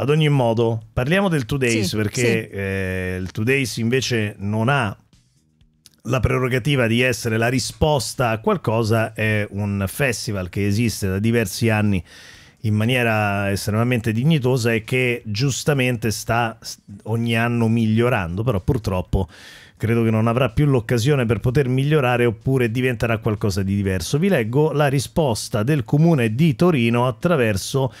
Ad ogni modo, parliamo del 2 sì, perché sì. Eh, il 2 invece non ha la prerogativa di essere la risposta a qualcosa, è un festival che esiste da diversi anni in maniera estremamente dignitosa e che giustamente sta ogni anno migliorando, però purtroppo credo che non avrà più l'occasione per poter migliorare oppure diventerà qualcosa di diverso. Vi leggo la risposta del comune di Torino attraverso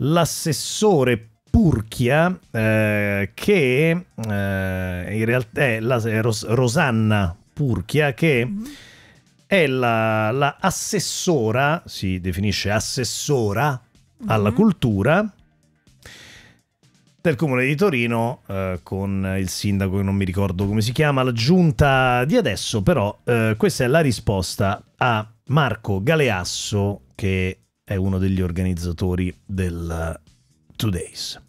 l'assessore Spurchia, eh, che eh, in realtà è la, è Ros Rosanna Purchia, che mm-hmm. è la, la, assessora, si definisce assessora alla mm -hmm. cultura del comune di Torino eh, con il sindaco che non mi ricordo come si chiama, la giunta di adesso, però eh, questa è la risposta a Marco Galeasso che è uno degli organizzatori del eh, Two Days.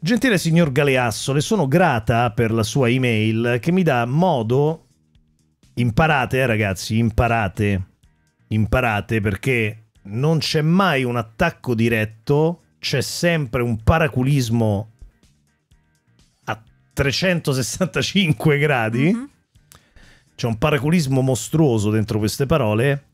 Gentile signor Galeasso, le sono grata per la sua email che mi dà modo... Imparate, eh, ragazzi, imparate. Imparate perché non c'è mai un attacco diretto, c'è sempre un paraculismo a 365 gradi. Mm -hmm. C'è un paraculismo mostruoso dentro queste parole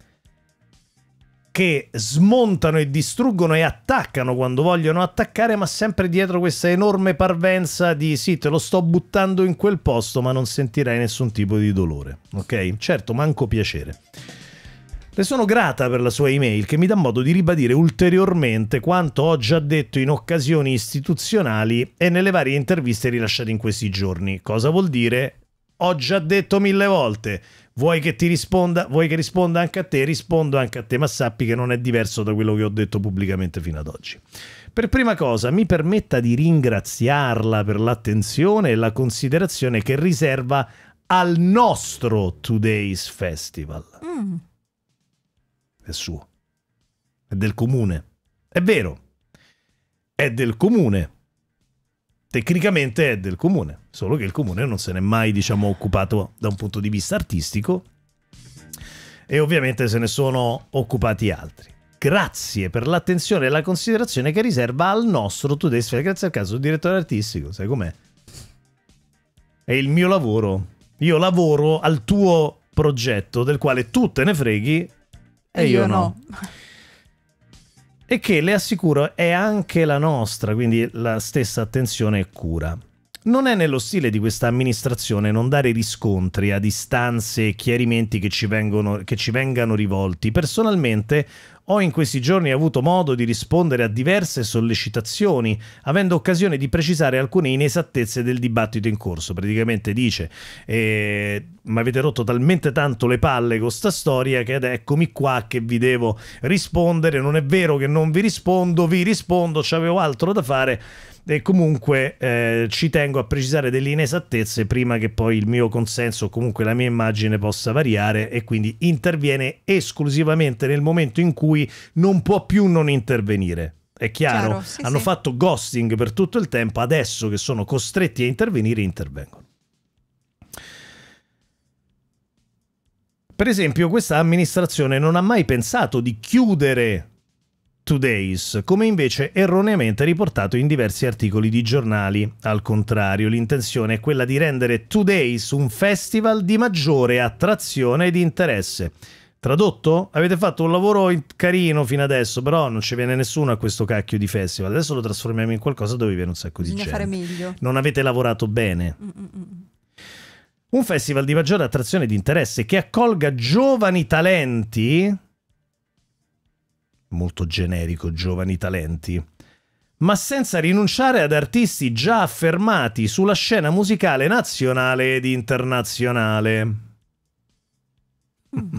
che smontano e distruggono e attaccano quando vogliono attaccare, ma sempre dietro questa enorme parvenza di sì, te lo sto buttando in quel posto, ma non sentirai nessun tipo di dolore. Ok? Certo, manco piacere. Le sono grata per la sua email che mi dà modo di ribadire ulteriormente quanto ho già detto in occasioni istituzionali e nelle varie interviste rilasciate in questi giorni. Cosa vuol dire? Ho già detto mille volte. Vuoi che ti risponda? Vuoi che risponda anche a te? Rispondo anche a te, ma sappi che non è diverso da quello che ho detto pubblicamente fino ad oggi. Per prima cosa, mi permetta di ringraziarla per l'attenzione e la considerazione che riserva al nostro Today's Festival. Mm. È suo. È del comune. È vero. È del comune tecnicamente è del comune, solo che il comune non se n'è mai diciamo, occupato da un punto di vista artistico e ovviamente se ne sono occupati altri. Grazie per l'attenzione e la considerazione che riserva al nostro Today's Fair, grazie al caso direttore artistico, sai com'è? È il mio lavoro, io lavoro al tuo progetto del quale tu te ne freghi e, e io, io, no. no e che le assicuro è anche la nostra, quindi la stessa attenzione e cura. Non è nello stile di questa amministrazione non dare riscontri a distanze e chiarimenti che ci, vengono, che ci vengano rivolti. Personalmente ho in questi giorni avuto modo di rispondere a diverse sollecitazioni, avendo occasione di precisare alcune inesattezze del dibattito in corso. Praticamente dice: eh, Mi avete rotto talmente tanto le palle con sta storia che ed eccomi qua che vi devo rispondere. Non è vero che non vi rispondo, vi rispondo, c'avevo altro da fare. E comunque eh, ci tengo a precisare delle inesattezze prima che poi il mio consenso o comunque la mia immagine possa variare e quindi interviene esclusivamente nel momento in cui cui non può più non intervenire. È chiaro? chiaro sì, Hanno sì. fatto ghosting per tutto il tempo, adesso che sono costretti a intervenire, intervengono. Per esempio, questa amministrazione non ha mai pensato di chiudere Today's, come invece erroneamente riportato in diversi articoli di giornali. Al contrario, l'intenzione è quella di rendere Today's un festival di maggiore attrazione ed interesse. Tradotto? Avete fatto un lavoro carino fino adesso, però non ci viene nessuno a questo cacchio di festival. Adesso lo trasformiamo in qualcosa dove viene un sacco di Bisogna gente. fare meglio. Non avete lavorato bene. Mm mm, mm -mm. Un festival di maggiore attrazione e di interesse che accolga giovani talenti. Molto generico, giovani talenti. Ma senza rinunciare ad artisti già affermati sulla scena musicale nazionale ed internazionale. Mm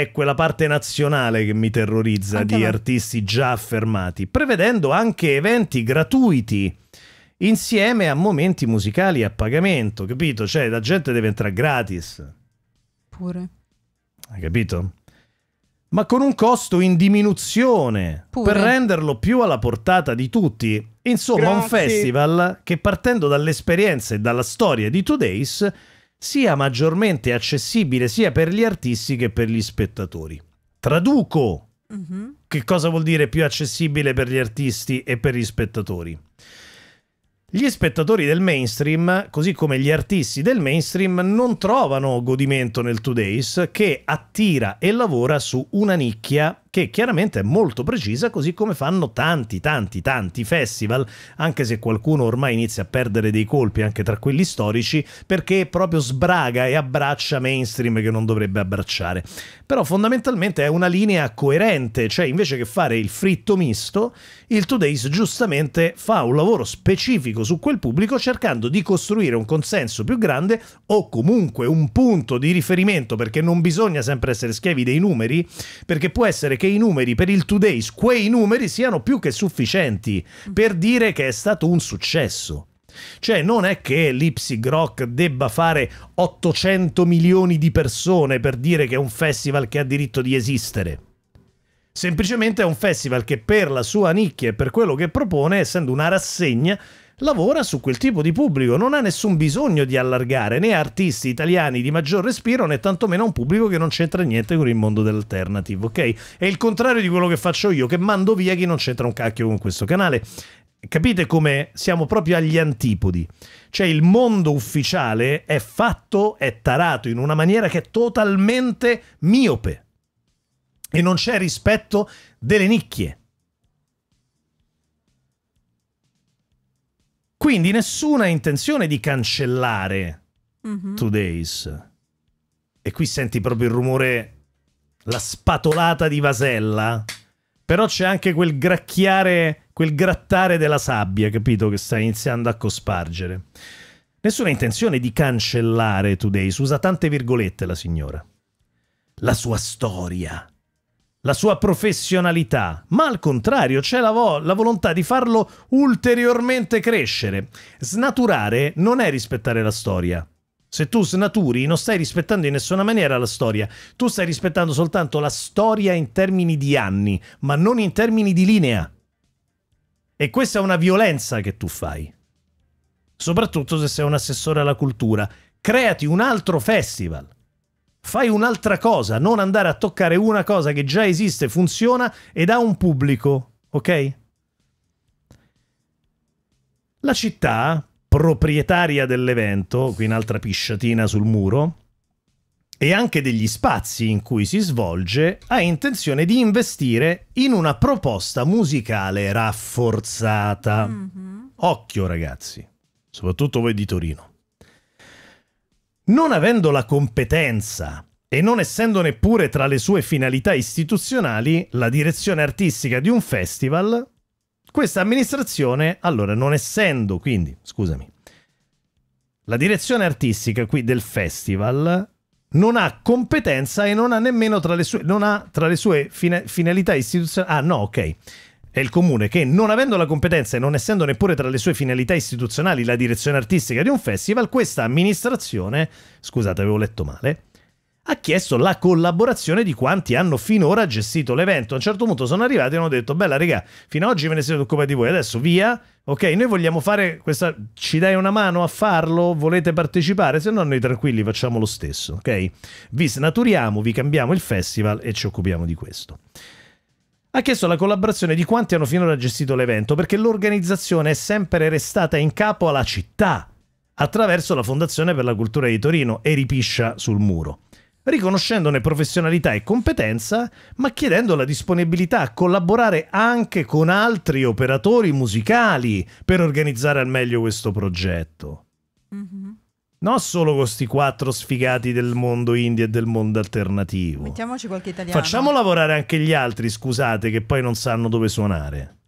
è quella parte nazionale che mi terrorizza anche di me. artisti già affermati, prevedendo anche eventi gratuiti insieme a momenti musicali a pagamento, capito? Cioè la gente deve entrare gratis. Pure. Hai capito? Ma con un costo in diminuzione Pure. per renderlo più alla portata di tutti. Insomma, Grazie. un festival che partendo dall'esperienza e dalla storia di Today's sia maggiormente accessibile sia per gli artisti che per gli spettatori. Traduco mm-hmm. che cosa vuol dire più accessibile per gli artisti e per gli spettatori. Gli spettatori del mainstream, così come gli artisti del mainstream, non trovano godimento nel Today's che attira e lavora su una nicchia che chiaramente è molto precisa, così come fanno tanti, tanti, tanti festival, anche se qualcuno ormai inizia a perdere dei colpi anche tra quelli storici, perché proprio sbraga e abbraccia mainstream che non dovrebbe abbracciare. Però fondamentalmente è una linea coerente, cioè invece che fare il fritto misto, il Today's giustamente fa un lavoro specifico su quel pubblico cercando di costruire un consenso più grande o comunque un punto di riferimento, perché non bisogna sempre essere schiavi dei numeri, perché può essere che che i numeri per il Today's, quei numeri siano più che sufficienti mm. per dire che è stato un successo. Cioè non è che l'Ipsy Grock debba fare 800 milioni di persone per dire che è un festival che ha diritto di esistere. Semplicemente è un festival che per la sua nicchia e per quello che propone, essendo una rassegna, lavora su quel tipo di pubblico, non ha nessun bisogno di allargare né artisti italiani di maggior respiro né tantomeno un pubblico che non c'entra niente con il mondo dell'alternative, ok? È il contrario di quello che faccio io, che mando via chi non c'entra un cacchio con questo canale. Capite come siamo proprio agli antipodi? Cioè il mondo ufficiale è fatto, è tarato in una maniera che è totalmente miope e non c'è rispetto delle nicchie. Quindi nessuna intenzione di cancellare mm-hmm. Two Days. E qui senti proprio il rumore, la spatolata di vasella. Però c'è anche quel gracchiare, quel grattare della sabbia, capito? Che sta iniziando a cospargere. Nessuna intenzione di cancellare Two Days. Usa tante virgolette la signora. La sua storia la sua professionalità, ma al contrario c'è la, vo- la, volontà di farlo ulteriormente crescere. Snaturare non è rispettare la storia. Se tu snaturi non stai rispettando in nessuna maniera la storia, tu stai rispettando soltanto la storia in termini di anni, ma non in termini di linea. E questa è una violenza che tu fai. Soprattutto se sei un assessore alla cultura. Creati un altro festival fai un'altra cosa, non andare a toccare una cosa che già esiste, funziona ed ha un pubblico, ok? La città, proprietaria dell'evento, qui un'altra pisciatina sul muro, e anche degli spazi in cui si svolge, ha intenzione di investire in una proposta musicale rafforzata. Mm-hmm. Occhio ragazzi, soprattutto voi di Torino non avendo la competenza e non essendo neppure tra le sue finalità istituzionali la direzione artistica di un festival, questa amministrazione, allora non essendo quindi, scusami, la direzione artistica qui del festival non ha competenza e non ha nemmeno tra le sue, non ha tra le sue fine, finalità istituzionali. Ah no, ok è il comune che, non avendo la competenza e non essendo neppure tra le sue finalità istituzionali la direzione artistica di un festival, questa amministrazione, scusate avevo letto male, ha chiesto la collaborazione di quanti hanno finora gestito l'evento. A un certo punto sono arrivati e hanno detto: Bella, regà, fino ad oggi ve ne siete occupati voi, adesso via. Ok, noi vogliamo fare questa. Ci dai una mano a farlo? Volete partecipare? Se no, noi tranquilli facciamo lo stesso. Ok, vi snaturiamo, vi cambiamo il festival e ci occupiamo di questo ha chiesto la collaborazione di quanti hanno finora gestito l'evento, perché l'organizzazione è sempre restata in capo alla città, attraverso la Fondazione per la Cultura di Torino, e ripiscia sul muro riconoscendone professionalità e competenza, ma chiedendo la disponibilità a collaborare anche con altri operatori musicali per organizzare al meglio questo progetto. Mm-hmm non solo questi quattro sfigati del mondo indie e del mondo alternativo. Mettiamoci qualche italiano. Facciamo lavorare anche gli altri, scusate, che poi non sanno dove suonare.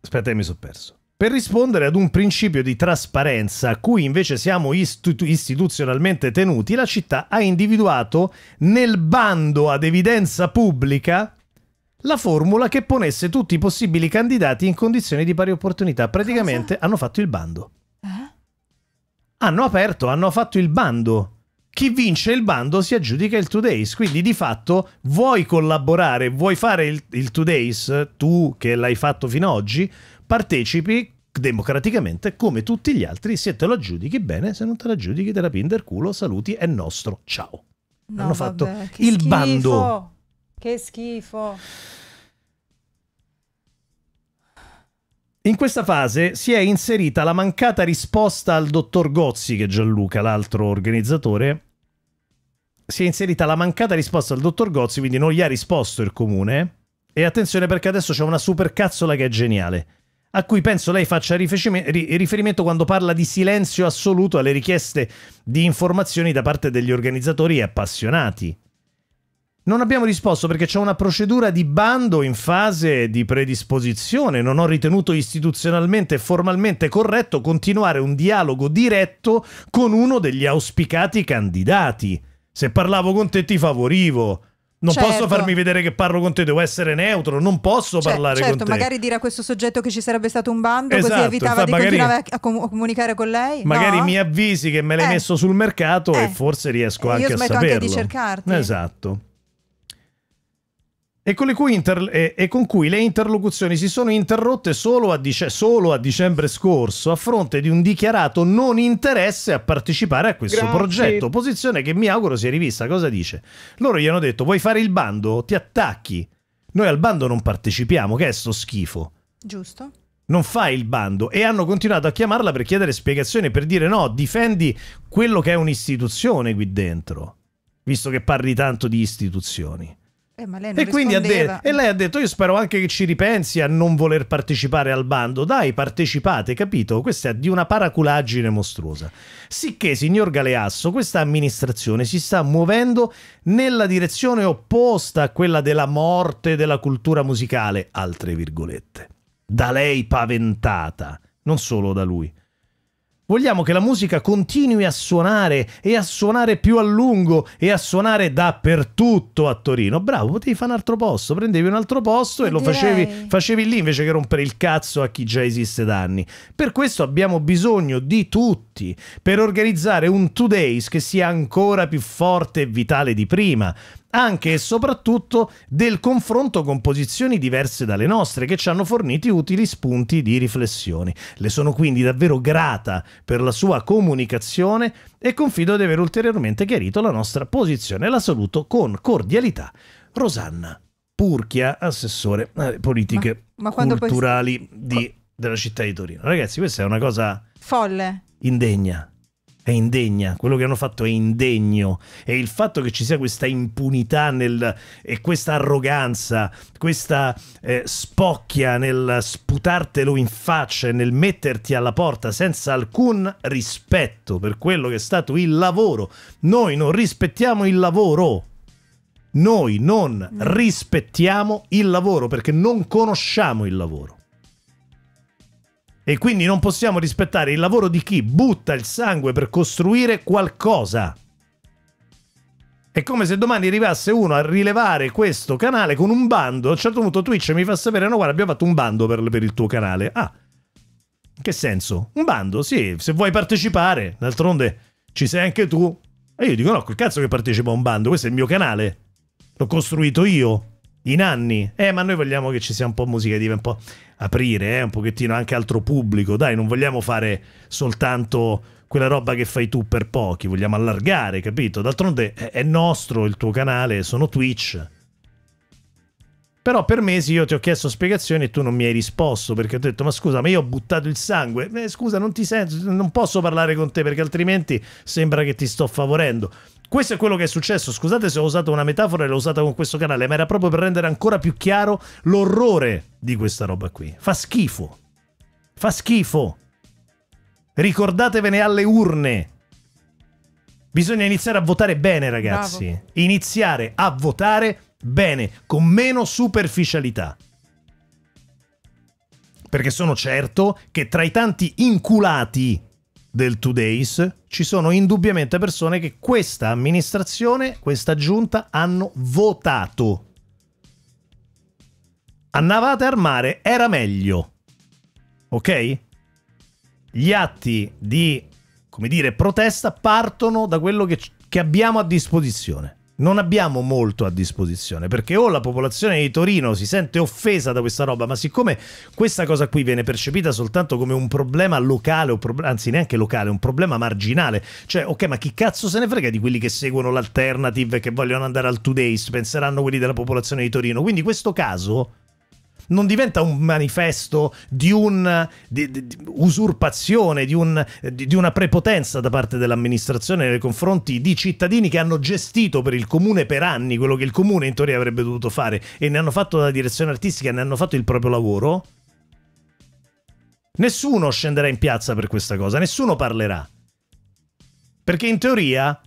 Aspetta, mi sono perso. Per rispondere ad un principio di trasparenza a cui invece siamo istitu istituzionalmente tenuti, la città ha individuato nel bando ad evidenza pubblica la formula che ponesse tutti i possibili candidati in condizioni di pari opportunità. Praticamente Cosa? hanno fatto il bando. Eh? Hanno aperto, hanno fatto il bando. Chi vince il bando si aggiudica il 2 Days. Quindi di fatto vuoi collaborare, vuoi fare il, il 2 Days, tu che l'hai fatto fino ad oggi, partecipi democraticamente come tutti gli altri. Se te lo aggiudichi bene, se non te lo aggiudichi te la pinder culo, saluti, è nostro, ciao. No, hanno vabbè, fatto il schifo. bando. Che schifo. In questa fase si è inserita la mancata risposta al dottor Gozzi, che è Gianluca, l'altro organizzatore, si è inserita la mancata risposta al dottor Gozzi, quindi non gli ha risposto il comune. E attenzione perché adesso c'è una supercazzola che è geniale, a cui penso lei faccia riferimento quando parla di silenzio assoluto alle richieste di informazioni da parte degli organizzatori e appassionati. Non abbiamo risposto perché c'è una procedura di bando in fase di predisposizione. Non ho ritenuto istituzionalmente e formalmente corretto continuare un dialogo diretto con uno degli auspicati candidati. Se parlavo con te ti favorivo. Non certo. posso farmi vedere che parlo con te, devo essere neutro, non posso cioè, parlare certo, con te. Certo, magari dire a questo soggetto che ci sarebbe stato un bando, esatto, così evitava di magari, continuare a, com a, comunicare con lei. Magari no. mi avvisi che me l'hai eh. messo sul mercato eh. e forse riesco eh, anche a saperlo. Io smetto anche di cercarti. Esatto e con, inter- e-, e con, cui le interlocuzioni si sono interrotte solo a, dice- solo a, dicembre scorso a fronte di un dichiarato non interesse a partecipare a questo Grazie. progetto, posizione che mi auguro sia rivista. Cosa dice? Loro gli hanno detto vuoi fare il bando? Ti attacchi. Noi al bando non partecipiamo, che è sto schifo. Giusto non fai il bando e hanno continuato a chiamarla per chiedere spiegazioni, per dire no, difendi quello che è un'istituzione qui dentro, visto che parli tanto di istituzioni. Eh, ma lei non e quindi ha detto, e lei ha detto: Io spero anche che ci ripensi a non voler partecipare al bando. Dai, partecipate, capito? Questa è di una paraculaggine mostruosa. Sicché, signor Galeasso, questa amministrazione si sta muovendo nella direzione opposta a quella della morte della cultura musicale, altre virgolette. Da lei paventata, non solo da lui. Vogliamo che la musica continui a suonare e a suonare più a lungo e a suonare dappertutto a Torino. Bravo, potevi fare un altro posto, prendevi un altro posto e, e lo facevi, facevi, lì invece che rompere il cazzo a chi già esiste da anni. Per questo abbiamo bisogno di tutti per organizzare un Two che sia ancora più forte e vitale di prima anche e soprattutto del confronto con posizioni diverse dalle nostre che ci hanno forniti utili spunti di riflessione. Le sono quindi davvero grata per la sua comunicazione e confido di aver ulteriormente chiarito la nostra posizione. La saluto con cordialità. Rosanna Purchia, assessore alle eh, politiche ma, ma culturali poi... di, della città di Torino. Ragazzi, questa è una cosa folle, indegna è indegna, quello che hanno fatto è indegno e il fatto che ci sia questa impunità nel, e questa arroganza, questa eh, spocchia nel sputartelo in faccia e nel metterti alla porta senza alcun rispetto per quello che è stato il lavoro. Noi non rispettiamo il lavoro. Noi non mm. rispettiamo il lavoro perché non conosciamo il lavoro e quindi non possiamo rispettare il lavoro di chi butta il sangue per costruire qualcosa. È come se domani arrivasse uno a rilevare questo canale con un bando. A un certo punto Twitch mi fa sapere: no, guarda, abbiamo fatto un bando per, per il tuo canale. Ah, in che senso? Un bando? Sì, se vuoi partecipare, d'altronde ci sei anche tu. E io dico: no, quel cazzo che partecipa a un bando, questo è il mio canale. L'ho costruito io in anni. Eh, ma noi vogliamo che ci sia un po' musica diva, un po' aprire, eh, un pochettino anche altro pubblico. Dai, non vogliamo fare soltanto quella roba che fai tu per pochi, vogliamo allargare, capito? D'altronde è nostro il tuo canale, sono Twitch. Però per mesi io ti ho chiesto spiegazioni e tu non mi hai risposto perché ho detto ma scusa ma io ho buttato il sangue, eh, scusa non ti sento, non posso parlare con te perché altrimenti sembra che ti sto favorendo questo è quello che è successo. Scusate se ho usato una metafora e l'ho usata con questo canale, ma era proprio per rendere ancora più chiaro l'orrore di questa roba qui. Fa schifo. Fa schifo. Ricordatevene alle urne. Bisogna iniziare a votare bene, ragazzi. Bravo. Iniziare a votare bene, con meno superficialità. Perché sono certo che tra i tanti inculati del Two ci sono indubbiamente persone che questa amministrazione, questa giunta hanno votato. A Andavate al mare, era meglio. Ok? Gli atti di, come dire, protesta partono da quello che, che abbiamo a disposizione non abbiamo molto a disposizione perché o la popolazione di Torino si sente offesa da questa roba, ma siccome questa cosa qui viene percepita soltanto come un problema locale, pro- anzi neanche locale, un problema marginale, cioè ok, ma chi cazzo se ne frega di quelli che seguono l'alternative e che vogliono andare al Two penseranno quelli della popolazione di Torino, quindi questo caso non diventa un manifesto di un'usurpazione, di, un, di, una prepotenza da parte dell'amministrazione nei confronti di cittadini che hanno gestito per il comune per anni quello che il comune in teoria avrebbe dovuto fare e ne hanno fatto la direzione artistica, ne hanno fatto il proprio lavoro? Nessuno scenderà in piazza per questa cosa, nessuno parlerà. Perché in teoria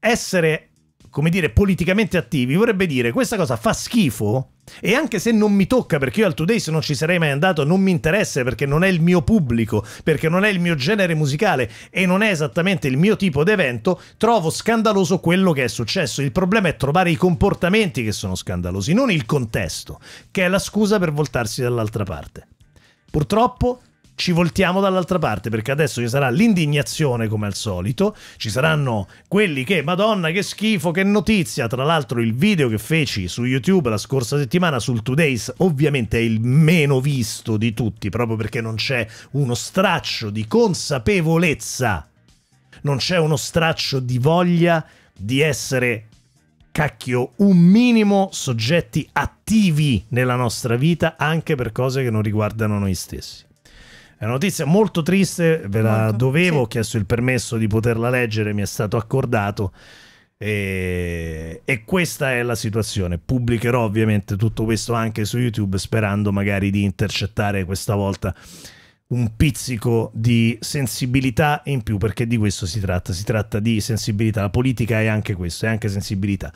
essere, come dire, politicamente attivi vorrebbe dire questa cosa fa schifo, e anche se non mi tocca, perché io al Today se non ci sarei mai andato, non mi interessa perché non è il mio pubblico, perché non è il mio genere musicale e non è esattamente il mio tipo d'evento, trovo scandaloso quello che è successo. Il problema è trovare i comportamenti che sono scandalosi, non il contesto, che è la scusa per voltarsi dall'altra parte. Purtroppo ci voltiamo dall'altra parte perché adesso ci sarà l'indignazione come al solito, ci saranno quelli che, madonna che schifo, che notizia, tra l'altro il video che feci su YouTube la scorsa settimana sul Today's ovviamente è il meno visto di tutti proprio perché non c'è uno straccio di consapevolezza, non c'è uno straccio di voglia di essere cacchio un minimo soggetti attivi nella nostra vita anche per cose che non riguardano noi stessi. È una notizia molto triste, ve la molto, dovevo, sì. ho chiesto il permesso di poterla leggere, mi è stato accordato. E, e, questa è la situazione. Pubblicherò ovviamente tutto questo anche su YouTube, sperando magari di intercettare questa volta un pizzico di sensibilità in più, perché di questo si tratta. Si tratta di sensibilità. La politica è anche questo, è anche sensibilità.